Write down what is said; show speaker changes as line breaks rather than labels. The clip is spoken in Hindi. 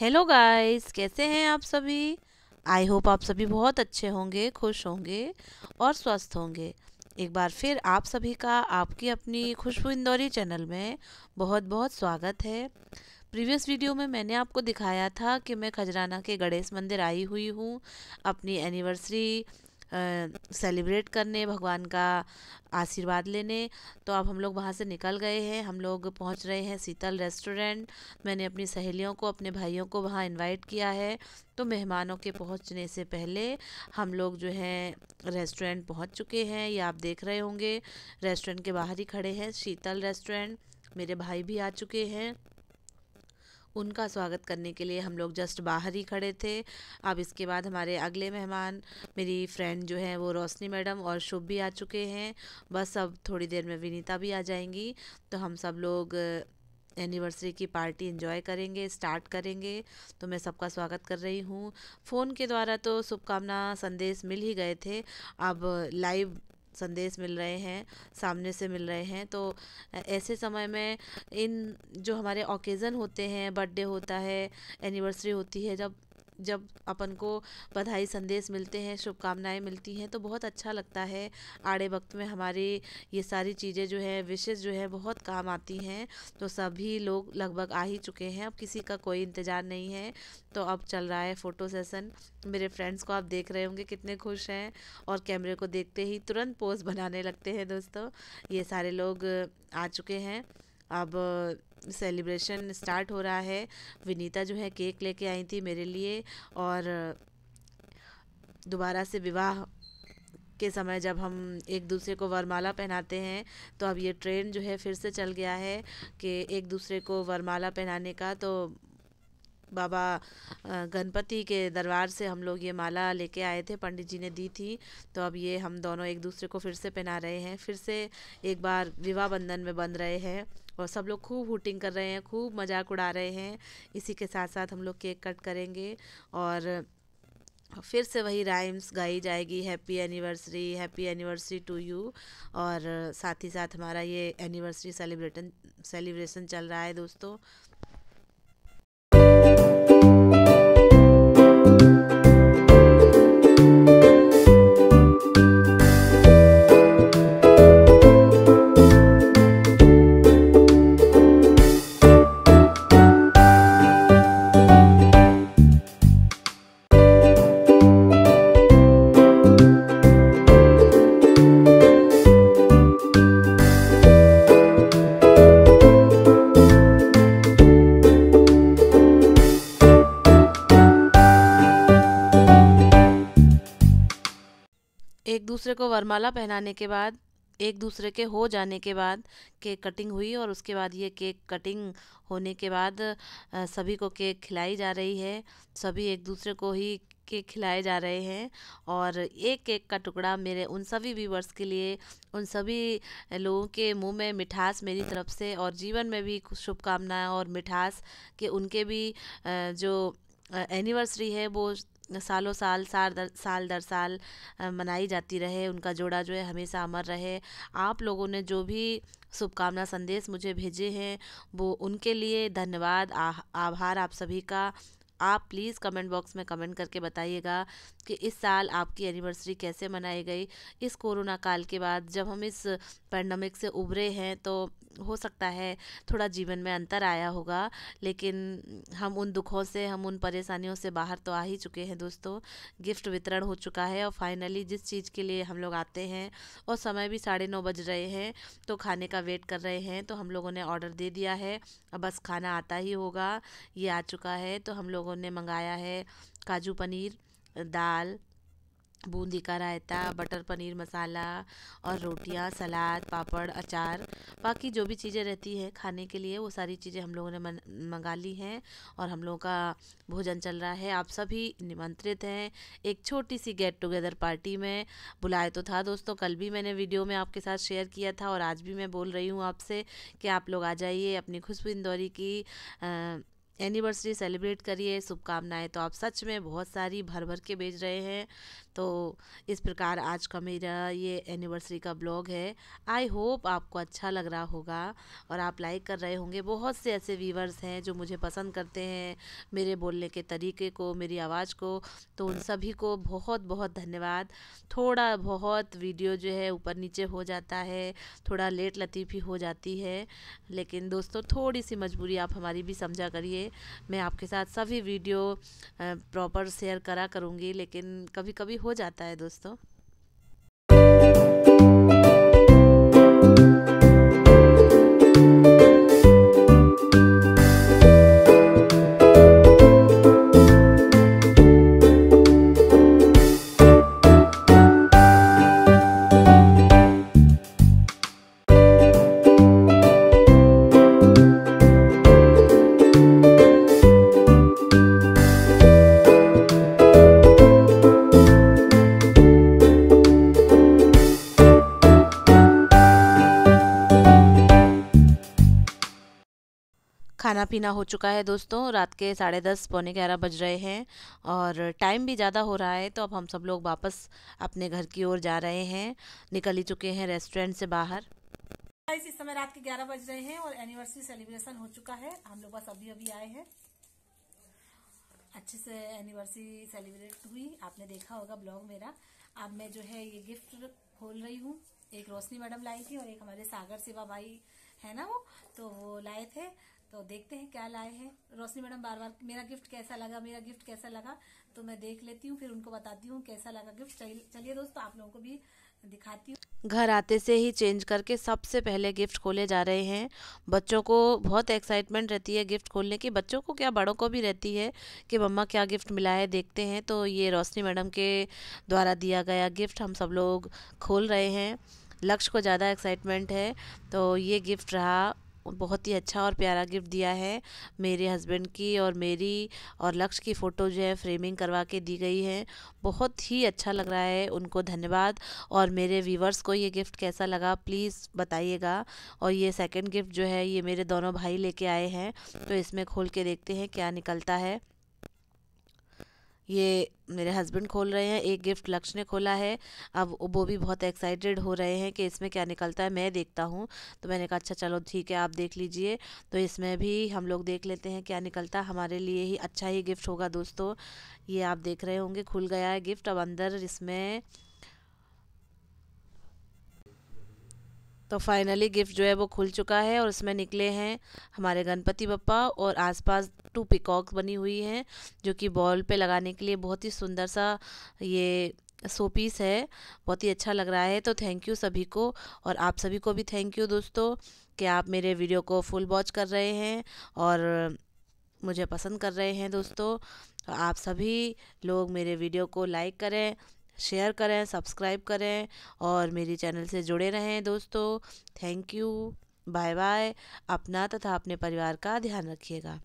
हेलो गाइस कैसे हैं आप सभी आई होप आप सभी बहुत अच्छे होंगे खुश होंगे और स्वस्थ होंगे एक बार फिर आप सभी का आपकी अपनी खुशबू इंदौरी चैनल में बहुत बहुत स्वागत है प्रीवियस वीडियो में मैंने आपको दिखाया था कि मैं खजराना के गणेश मंदिर आई हुई हूँ अपनी एनिवर्सरी सेलिब्रेट करने भगवान का आशीर्वाद लेने तो अब हम लोग वहाँ से निकल गए हैं हम लोग पहुँच रहे हैं शीतल रेस्टोरेंट मैंने अपनी सहेलियों को अपने भाइयों को वहाँ इनवाइट किया है तो मेहमानों के पहुँचने से पहले हम लोग जो है रेस्टोरेंट पहुँच चुके हैं या आप देख रहे होंगे रेस्टोरेंट के बाहर ही खड़े हैं शीतल रेस्टोरेंट मेरे भाई भी आ चुके हैं उनका स्वागत करने के लिए हम लोग जस्ट बाहर ही खड़े थे अब इसके बाद हमारे अगले मेहमान मेरी फ्रेंड जो है वो रोशनी मैडम और शुभ भी आ चुके हैं बस अब थोड़ी देर में विनीता भी आ जाएंगी तो हम सब लोग एनिवर्सरी की पार्टी एंजॉय करेंगे स्टार्ट करेंगे तो मैं सबका स्वागत कर रही हूँ फ़ोन के द्वारा तो शुभकामना संदेश मिल ही गए थे अब लाइव संदेश मिल रहे हैं सामने से मिल रहे हैं तो ऐसे समय में इन जो हमारे ओकेज़न होते हैं बर्थडे होता है एनिवर्सरी होती है जब जब अपन को बधाई संदेश मिलते हैं शुभकामनाएं मिलती हैं तो बहुत अच्छा लगता है आड़े वक्त में हमारे ये सारी चीज़ें जो है विशेष जो है बहुत काम आती हैं तो सभी लोग लगभग आ ही चुके हैं अब किसी का कोई इंतज़ार नहीं है तो अब चल रहा है फ़ोटो सेसन मेरे फ्रेंड्स को आप देख रहे होंगे कितने खुश हैं और कैमरे को देखते ही तुरंत पोज बनाने लगते हैं दोस्तों ये सारे लोग आ चुके हैं अब सेलिब्रेशन स्टार्ट हो रहा है विनीता जो है केक लेके आई थी मेरे लिए और दोबारा से विवाह के समय जब हम एक दूसरे को वरमाला पहनाते हैं तो अब ये ट्रेन जो है फिर से चल गया है कि एक दूसरे को वरमाला पहनाने का तो बाबा गणपति के दरबार से हम लोग ये माला लेके आए थे पंडित जी ने दी थी तो अब ये हम दोनों एक दूसरे को फिर से पहना रहे हैं फिर से एक बार विवाह बंधन में बंध रहे हैं और सब लोग खूब हुटिंग कर रहे हैं खूब मजाक उड़ा रहे हैं इसी के साथ साथ हम लोग केक कट करेंगे और फिर से वही राइम्स गाई जाएगी happy anniversary happy anniversary to you और साथ ही साथ हमारा ये एनिवर्सरी सेलिब्रेटन सेलिब्रेशन चल रहा है दोस्तों दूसरे को वरमाला पहनाने के बाद एक दूसरे के हो जाने के बाद केक कटिंग हुई और उसके बाद ये केक कटिंग होने के बाद सभी को केक खिलाई जा रही है सभी एक दूसरे को ही केक खिलाए जा रहे हैं और एक केक का टुकड़ा मेरे उन सभी व्यूवर्स के लिए उन सभी लोगों के मुंह में मिठास मेरी तरफ से और जीवन में भी शुभकामनाएं और मिठास के उनके भी जो एनिवर्सरी है वो सालों साल साल दर साल दर साल मनाई जाती रहे उनका जोड़ा जो है हमेशा अमर रहे आप लोगों ने जो भी शुभकामना संदेश मुझे भेजे हैं वो उनके लिए धन्यवाद आभार आप सभी का आप प्लीज़ कमेंट बॉक्स में कमेंट करके बताइएगा कि इस साल आपकी एनिवर्सरी कैसे मनाई गई इस कोरोना काल के बाद जब हम इस पैंडमिक से उभरे हैं तो हो सकता है थोड़ा जीवन में अंतर आया होगा लेकिन हम उन दुखों से हम उन परेशानियों से बाहर तो आ ही चुके हैं दोस्तों गिफ्ट वितरण हो चुका है और फाइनली जिस चीज़ के लिए हम लोग आते हैं और समय भी साढ़े नौ बज रहे हैं तो खाने का वेट कर रहे हैं तो हम लोगों ने ऑर्डर दे दिया है अब बस खाना आता ही होगा ये आ चुका है तो हम लोगों ने मंगाया है काजू पनीर दाल बूंदी का रायता बटर पनीर मसाला और रोटियां सलाद पापड़ अचार बाकी जो भी चीज़ें रहती हैं खाने के लिए वो सारी चीज़ें हम लोगों ने मंगा ली हैं और हम लोगों का भोजन चल रहा है आप सभी निमंत्रित हैं एक छोटी सी गेट टुगेदर पार्टी में बुलाए तो था दोस्तों कल भी मैंने वीडियो में आपके साथ शेयर किया था और आज भी मैं बोल रही हूँ आपसे कि आप लोग आ जाइए अपनी खुशबू इंदौरी की आ, एनिवर्सरी सेलिब्रेट करिए शुभकामनाएँ तो आप सच में बहुत सारी भर भर के भेज रहे हैं तो इस प्रकार आज का मेरा ये एनिवर्सरी का ब्लॉग है आई होप आपको अच्छा लग रहा होगा और आप लाइक कर रहे होंगे बहुत से ऐसे व्यूवर्स हैं जो मुझे पसंद करते हैं मेरे बोलने के तरीके को मेरी आवाज़ को तो उन सभी को बहुत बहुत धन्यवाद थोड़ा बहुत वीडियो जो है ऊपर नीचे हो जाता है थोड़ा लेट लतीफ़ी हो जाती है लेकिन दोस्तों थोड़ी सी मजबूरी आप हमारी भी समझा करिए मैं आपके साथ सभी वीडियो प्रॉपर शेयर करा करूँगी लेकिन कभी कभी हो जाता है दोस्तों खाना पीना हो चुका है दोस्तों रात के साढ़े दस पौने ग्यारह बज रहे हैं और टाइम भी ज़्यादा हो रहा है तो अब हम सब लोग वापस अपने घर की ओर जा रहे हैं निकल ही चुके हैं रेस्टोरेंट से बाहर इस समय रात के ग्यारह बज रहे हैं और एनिवर्सरी सेलिब्रेशन हो चुका है हम लोग बस अभी अभी आए हैं अच्छे से एनिवर्सरी सेलिब्रेट हुई आपने देखा होगा ब्लॉग मेरा अब मैं जो है ये गिफ्ट खोल रही हूँ एक रोशनी मैडम लाई थी और एक हमारे सागर सेवा भाई है ना वो तो वो लाए थे तो देखते हैं क्या लाए हैं रोशनी मैडम बार बार मेरा गिफ्ट कैसा लगा मेरा गिफ्ट कैसा लगा तो मैं देख लेती हूँ फिर उनको बताती हूँ कैसा लगा गिफ्ट चलिए दोस्तों आप लोगों को भी दिखाती हूँ घर आते से ही चेंज करके सबसे पहले गिफ्ट खोले जा रहे हैं बच्चों को बहुत एक्साइटमेंट रहती है गिफ्ट खोलने की बच्चों को क्या बड़ों को भी रहती है कि मम्मा क्या गिफ्ट मिला है देखते हैं तो ये रोशनी मैडम के द्वारा दिया गया गिफ्ट हम सब लोग खोल रहे हैं लक्ष्य को ज़्यादा एक्साइटमेंट है तो ये गिफ्ट रहा बहुत ही अच्छा और प्यारा गिफ्ट दिया है मेरे हस्बैंड की और मेरी और लक्ष्य की फ़ोटो जो है फ्रेमिंग करवा के दी गई है बहुत ही अच्छा लग रहा है उनको धन्यवाद और मेरे व्यूवर्स को ये गिफ्ट कैसा लगा प्लीज़ बताइएगा और ये सेकंड गिफ्ट जो है ये मेरे दोनों भाई लेके आए हैं तो इसमें खोल के देखते हैं क्या निकलता है ये मेरे हस्बैंड खोल रहे हैं एक गिफ्ट लक्ष्य ने खोला है अब वो भी बहुत एक्साइटेड हो रहे हैं कि इसमें क्या निकलता है मैं देखता हूँ तो मैंने कहा अच्छा चलो ठीक है आप देख लीजिए तो इसमें भी हम लोग देख लेते हैं क्या निकलता है हमारे लिए ही अच्छा ही गिफ्ट होगा दोस्तों ये आप देख रहे होंगे खुल गया है गिफ्ट अब अंदर इसमें तो फाइनली गिफ्ट जो है वो खुल चुका है और इसमें निकले हैं हमारे गणपति बप्पा और आसपास टू पिकॉक्स बनी हुई हैं जो कि बॉल पे लगाने के लिए बहुत ही सुंदर सा ये सो पीस है बहुत ही अच्छा लग रहा है तो थैंक यू सभी को और आप सभी को भी थैंक यू दोस्तों कि आप मेरे वीडियो को फुल वॉच कर रहे हैं और मुझे पसंद कर रहे हैं दोस्तों तो आप सभी लोग मेरे वीडियो को लाइक करें शेयर करें सब्सक्राइब करें और मेरे चैनल से जुड़े रहें दोस्तों थैंक यू बाय बाय अपना तथा अपने परिवार का ध्यान रखिएगा